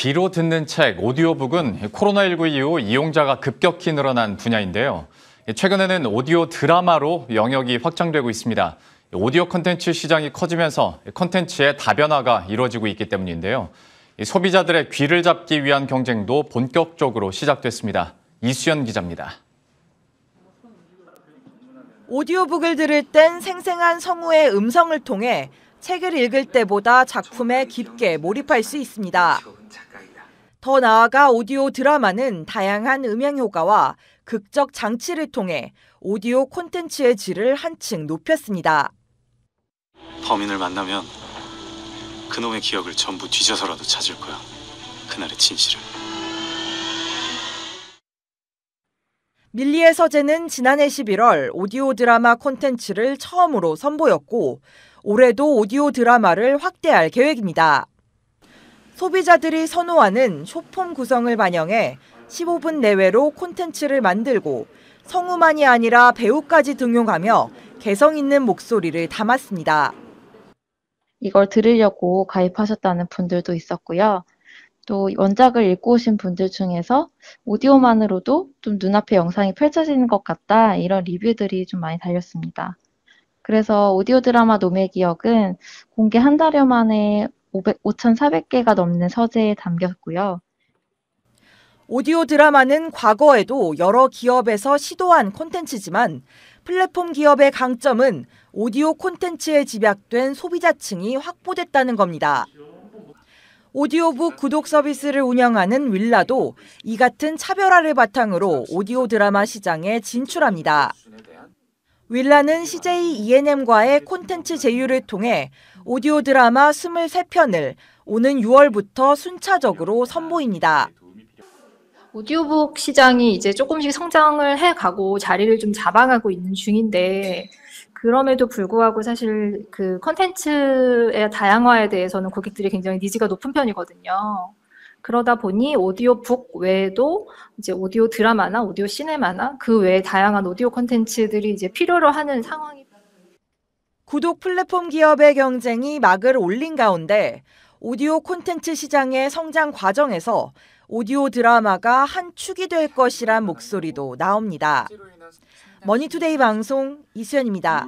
귀로 듣는 책, 오디오북은 코로나19 이후 이용자가 급격히 늘어난 분야인데요. 최근에는 오디오 드라마로 영역이 확장되고 있습니다. 오디오 콘텐츠 시장이 커지면서 콘텐츠의 다변화가 이루어지고 있기 때문인데요. 소비자들의 귀를 잡기 위한 경쟁도 본격적으로 시작됐습니다. 이수연 기자입니다. 오디오북을 들을 땐 생생한 성우의 음성을 통해 책을 읽을 때보다 작품에 깊게 몰입할 수 있습니다. 더 나아가 오디오 드라마는 다양한 음향 효과와 극적 장치를 통해 오디오 콘텐츠의 질을 한층 높였습니다. 범인을 만나면 그놈의 기억을 전부 뒤져서라도 찾을 거야. 그날의 진실을. 밀리의 서재는 지난해 11월 오디오 드라마 콘텐츠를 처음으로 선보였고 올해도 오디오 드라마를 확대할 계획입니다. 소비자들이 선호하는 쇼폼 구성을 반영해 15분 내외로 콘텐츠를 만들고 성우만이 아니라 배우까지 등용하며 개성 있는 목소리를 담았습니다. 이걸 들으려고 가입하셨다는 분들도 있었고요. 또 원작을 읽고 오신 분들 중에서 오디오만으로도 좀 눈앞에 영상이 펼쳐지는 것 같다 이런 리뷰들이 좀 많이 달렸습니다. 그래서 오디오 드라마 놈의 기억은 공개 한 달여 만에 500, 5,400개가 넘는 서재에 담겼고요. 오디오 드라마는 과거에도 여러 기업에서 시도한 콘텐츠지만 플랫폼 기업의 강점은 오디오 콘텐츠에 집약된 소비자층이 확보됐다는 겁니다. 오디오북 구독 서비스를 운영하는 윌라도 이 같은 차별화를 바탕으로 오디오 드라마 시장에 진출합니다. 윌라는 CJ ENM과의 콘텐츠 제휴를 통해 오디오 드라마 23편을 오는 6월부터 순차적으로 선보입니다. 오디오북 시장이 이제 조금씩 성장을 해가고 자리를 좀 잡아가고 있는 중인데 그럼에도 불구하고 사실 그 컨텐츠의 다양화에 대해서는 고객들이 굉장히 니즈가 높은 편이거든요. 그러다 보니 오디오북 외에도 이제 오디오 드라마나 오디오 시네마나 그 외에 다양한 오디오 컨텐츠들이 이제 필요로 하는 상황이 구독 플랫폼 기업의 경쟁이 막을 올린 가운데 오디오 콘텐츠 시장의 성장 과정에서 오디오 드라마가 한 축이 될 것이란 목소리도 나옵니다. 머니투데이 방송 이수연입니다.